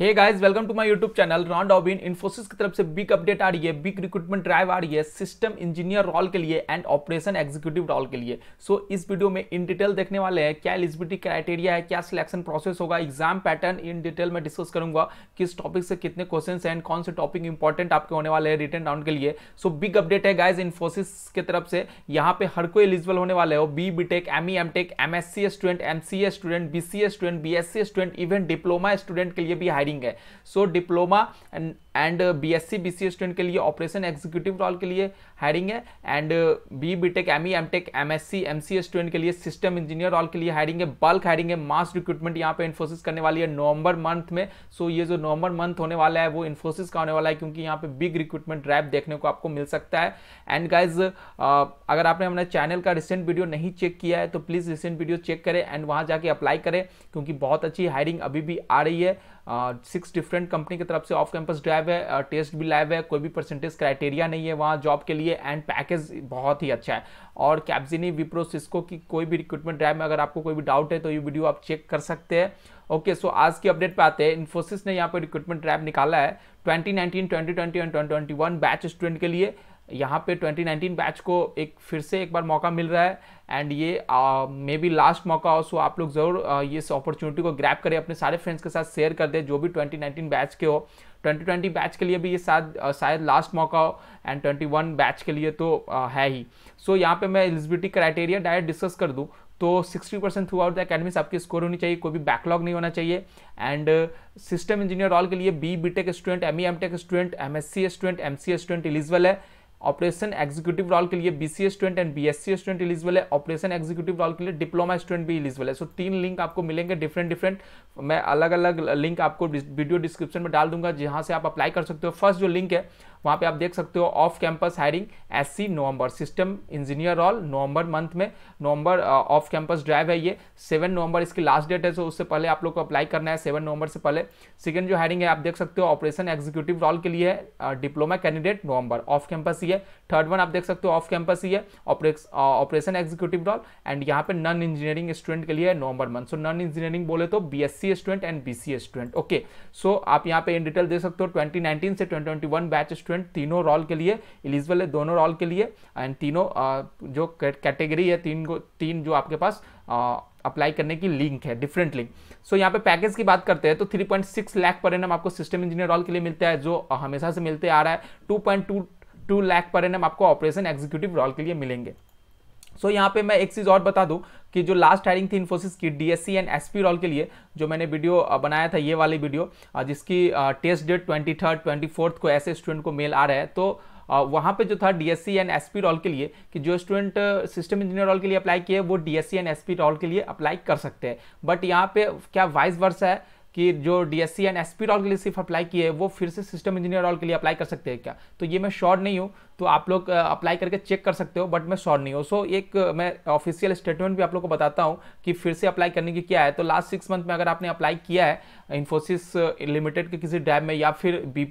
hey guys welcome to my YouTube channel Ron Dobin Infosys की तरफ से बिग अपडेट आ रही है बिग रिक्रूटमेंट ड्राइव आ रही है सिस्टम इंजीनियर रोल के लिए एंड ऑपरेशन एग्जीक्यूटिव रोल के लिए सो so, इस वीडियो में इन डिटेल देखने वाले हैं क्या एलिजिबिलिटी क्राइटेरिया है क्या सिलेक्शन प्रोसेस होगा एग्जाम पैटर्न इन डिटेल में डिस्कस करूंगा किस टॉपिक से कितने क्वेश्चन एंड कौन से टॉपिक इंपॉर्टेंट आपके होने वाले हैं रिटर्न राउंड के लिए सो बिग अपडेट है गाइज इन्फोसिस के तरफ से यहाँ पे हर कोई एलिजिबल होने वाले हो B B tech M E M tech M S C student M C A student B C A student B S C student even diploma student के लिए भी इंजीनियरिंग है so diploma and and B S C B C student के लिए operation executive role के लिए hiring है and B B tech M E M tech M S C M C student के लिए सिस्टम इंजीनियर रोल के लिए hiring है बल्क हायरिंग है मास रिक्रूटमेंट यहाँ पे इन्फोसिस करने वाली है नवंबर मंथ में सो so ये जो नवंबर मंथ होने वाला है वो इन्फोसिस का होने वाला है क्योंकि यहाँ पे बिग रिक्रूटमेंट ड्राइव देखने को आपको मिल सकता है एंड गाइज uh, अगर आपने अपने चैनल का रिसेंट वीडियो नहीं चेक किया है तो प्लीज़ रिसेंट वीडियो चेक करें एंड वहाँ जाके अप्लाई करें क्योंकि बहुत अच्छी हायरिंग अभी भी आ रही है सिक्स डिफरेंट कंपनी की तरफ से ऑफ कैंपस ड्राइव लाइव है टेस्ट भी लाइव है कोई भी परसेंटेज क्राइटेरिया नहीं है वहाँ जॉब के लिए एंड पैकेज बहुत ही अच्छा है और कैप्जिनी विप्रो सिस्को की कोई भी रिक्रूटमेंट ड्राइव में अगर आपको कोई भी डाउट है तो ये वीडियो आप चेक कर सकते हैं ओके okay, सो so आज की अपडेट पे आते हैं इन्फोसिस ने यहाँ पर रिक्रूटमेंट ड्राइव निकाला है 2019, 2020 एंड 2021 बैच स्टूडेंट के लिए यहाँ पे 2019 बैच को एक फिर से एक बार मौका मिल रहा है एंड ये मे बी लास्ट मौका हो सो आप लोग ज़रूर इस अपॉर्चुनिटी को ग्रैप करें अपने सारे फ्रेंड्स के साथ शेयर कर दें जो भी 2019 बैच के हो 2020 बैच के लिए भी ये शायद शायद लास्ट मौका हो एंड 21 बैच के लिए तो आ, है ही सो so, यहाँ पे मैं एलिजिबिलिटी क्राइटेरिया डायरेक्ट डिस्कस कर दूँ तो 60 percent throughout the academy आपकी स्कोर होनी चाहिए कोई भी बैकलॉग नहीं होना चाहिए एंड सिस्टम इंजीनियर ऑल के लिए B B tech student M E M tech student M S C student M C student eligible है ऑपरेशन एग्जीक्यूटिव रोल के लिए BCA student and BSC student eligible है operation executive role के लिए diploma student भी eligible है so so, तीन link आपको मिलेंगे डिफरेंट डिफरेंट मैं अलग अलग लिंक आपको वीडियो डिस्क्रिप्शन में डाल दूंगा जहां से आप अप्लाई कर सकते हो फर्स्ट जो लिंक है वहाँ पे आप देख सकते हो off campus hiring SC November system engineer role November month में नवंबर ऑफ कैंपस ड्राइव है ये सेवन नवंबर इसकी लास्ट डेट है सो उससे पहले आप लोग को अप्लाई करना है सेवन नवंबर से पहले सेकेंड जो हायरिंग है आप देख सकते हो ऑपरेशन एग्जीक्यूटिव रॉल के लिए diploma candidate November off campus ही है थर्ड वन आप देख सकते हो ऑफ कैंपस ही है ऑपरेशन एग्जीक्यूटिव रॉल एंड यहाँ पे नॉन इंजीनियरिंग स्टूडेंट के लिए November month so non engineering बोले तो B student and B student okay so आप यहाँ पे इन डिटेल देख सकते हो ट्वेंटी से ट्वेंटी बैच स्टूडेंट तीनों रोल के लिए एलिजिबल है दोनों रोल के लिए एंड तीनों जो कैटेगरी है तीन को तीन जो आपके पास अप्लाई करने की लिंक है डिफरेंट लिंक सो यहाँ पे पैकेज की बात करते हैं तो 3.6 लाख पर एनम आपको सिस्टम इंजीनियर रोल के लिए मिलता है जो हमेशा से मिलते आ रहा है 2.2 टू लाख पर एनम आपको ऑपरेशन एग्जीक्यूटिव रोल के लिए मिलेंगे सो so, यहाँ पे मैं एक चीज़ और बता दूँ कि जो लास्ट हायरिंग थी इन्फोसिस की डीएससी एंड रोल के लिए जो मैंने वीडियो बनाया था ये वाली वीडियो जिसकी test date twenty third twenty fourth को ऐसे स्टूडेंट को मेल आ रहा है तो वहाँ पे जो था डीएससी एंड एसपी रोल के लिए कि जो स्टूडेंट सिस्टम इंजीनियर रोल के लिए अप्लाई किए वो डीएससी एंड एसपी रोल के लिए अप्लाई कर सकते हैं बट यहाँ पे क्या वाइस वर्ष है कि जो डीएससी एंड एसपीडॉल के लिए सिर्फ अप्लाई किए है वो फिर से सिस्टम इंजीनियर ऑल के लिए अप्लाई कर सकते हैं क्या तो ये मैं श्योर नहीं हूँ तो आप लोग अप्लाई करके चेक कर सकते हो बट मैं श्योर नहीं हूँ सो so, एक मैं ऑफिशियल स्टेटमेंट भी आप लोग को बताता हूँ कि फिर से अप्लाई करने की क्या है तो लास्ट सिक्स मंथ में अगर आपने अप्लाई किया है इन्फोसिस लिमिटेड के किसी डैब में या फिर बी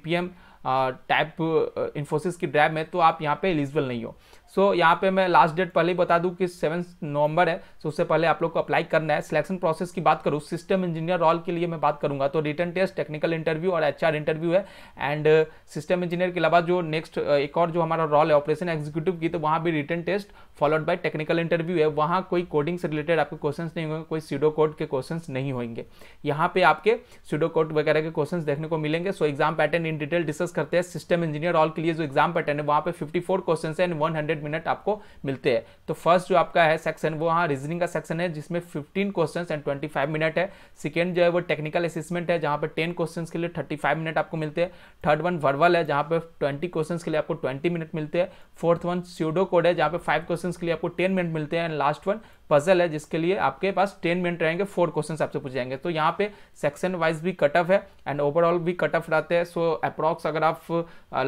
टैप इन्फोसिस की ड्रैब में तो आप यहाँ पे एलिजिबल नहीं हो सो so, यहाँ पे मैं लास्ट डेट पहले ही बता दूँ कि सेवन नवंबर है सो so, उससे पहले आप लोग को अप्लाई करना है सिलेक्शन प्रोसेस की बात करूँ सिस्टम इंजीनियर रोल के लिए मैं बात करूँगा तो रिटर्न टेस्ट टेक्निकल इंटरव्यू और एचआर इंटरव्यू है एंड सिस्टम इंजीनियर के अलावा जो नेक्स्ट एक और जो हमारा रोल है ऑपरेशन एग्जीक्यूटिव की तो वहाँ भी written test followed by technical interview है वहाँ कोई कोडिंग से रिलेटेड आपके क्वेश्चन नहीं होंगे कोई सीडो कोड के क्वेश्चन नहीं होंगे यहाँ पे आपके सीडो कोड वगैरह के क्वेश्चन देखने को मिलेंगे so exam pattern in detail discuss करते हैं सिस्टम इंजीनियर ऑल के लिए जो एग्जाम पैटर्न है वहाँ पे 54 फोर क्वेश्चन है एंड वन हंड्रेड मिनट आपको मिलते हैं तो फर्स्ट जो आपका है सेक्शन वो हाँ रीजनिंग का सेक्शन है जिसमें 15 क्वेश्चन एंड 25 मिनट है सेकेंड जो है वो टेक्निकल असिसमेंट है जहाँ पर टेन क्वेश्चन के लिए थर्टी फाइव मिनट आपको मिलते हैं थर्ड वन वर्वल है जहाँ पर ट्वेंटी क्वेश्चन के लिए आपको ट्वेंटी मिनट मिलते हैं फोर्थ वन स्यूडो कोड है जहाँ पे फाइव क्वेश्चन के लिए आपको टेन मिनट मिलते हैं एंड लास्ट वन पजल है जिसके लिए आपके पास टेन मिनट रहेंगे फोर क्वेश्चन आपसे पूछे जाएंगे तो यहाँ पे सेक्शन वाइज भी कट ऑफ है एंड ओवरऑल भी कट ऑफ रहते हैं सो अप्रॉक्स अगर आप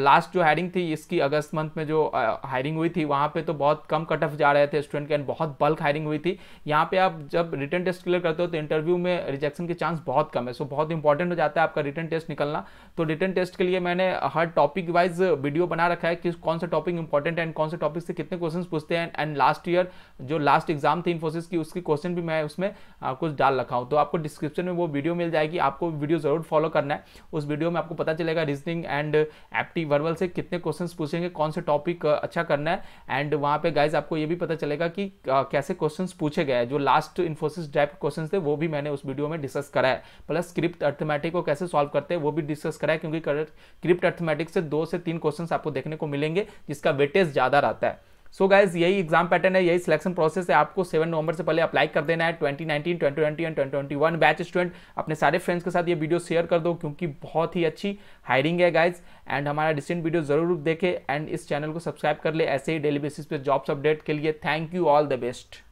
लास्ट जो हायरिंग थी इसकी अगस्त मंथ में जो हायरिंग हुई थी वहाँ पे तो बहुत कम कट ऑफ जा रहे थे स्टूडेंट के एंड बहुत बल्क हायरिंग हुई थी यहाँ पे आप जब रिटर्न टेस्ट क्लियर करते हो तो इंटरव्यू में रिजेक्शन के चांस बहुत कम है सो so, बहुत इंपॉर्टेंट हो जाता है आपका रिटर्न टेस्ट निकलना तो रिटर्न टेस्ट के लिए मैंने हर टॉपिक वाइज वीडियो बना रखा है कि कौन सा टॉपिक इंपॉर्टेंट है एंड कौन से टॉपिक से कितने क्वेश्चन पूछते हैं एंड लास्ट ईयर जो लास्ट एग्जाम थी थी इन्फोसिस की उसकी क्वेश्चन भी मैं उसमें कुछ डाल रखा हूँ तो आपको डिस्क्रिप्शन में वो वीडियो मिल जाएगी आपको वीडियो जरूर फॉलो करना है उस वीडियो में आपको पता चलेगा रीजनिंग एंड एप्टी वर्बल से कितने क्वेश्चन पूछेंगे कौन से टॉपिक अच्छा करना है एंड वहाँ पे गाइज आपको ये भी पता चलेगा कि कैसे क्वेश्चन पूछे गए जो लास्ट इन्फोसिस टाइप क्वेश्चन थे वो भी मैंने उस वीडियो में डिस्कस करा है प्लस स्क्रिप्ट अर्थमेटिक को कैसे सॉल्व करते हैं वो भी डिस्कस करा है क्योंकि स्क्रिप्ट अर्थमेटिक से दो से तीन क्वेश्चन आपको देखने को मिलेंगे जिसका वेटेज ज़्यादा रहता है सो so गाइज यही एग्जाम पैटर्न है यही सिलेक्शन प्रोसेस है आपको 7 नवंबर से पहले अप्लाई कर देना है 2019, 2020 एंड वन बैच स्टूडेंट अपने सारे फ्रेंड्स के साथ ये वीडियो शेयर कर दो क्योंकि बहुत ही अच्छी हायरिंग है गाइज एंड हमारा रिसेंट वीडियो जरूर देखे एंड इस चैनल को सब्सक्राइब कर ले ऐसे ही डेली बेसिस पे जॉब्स अपडेट के लिए thank you all the best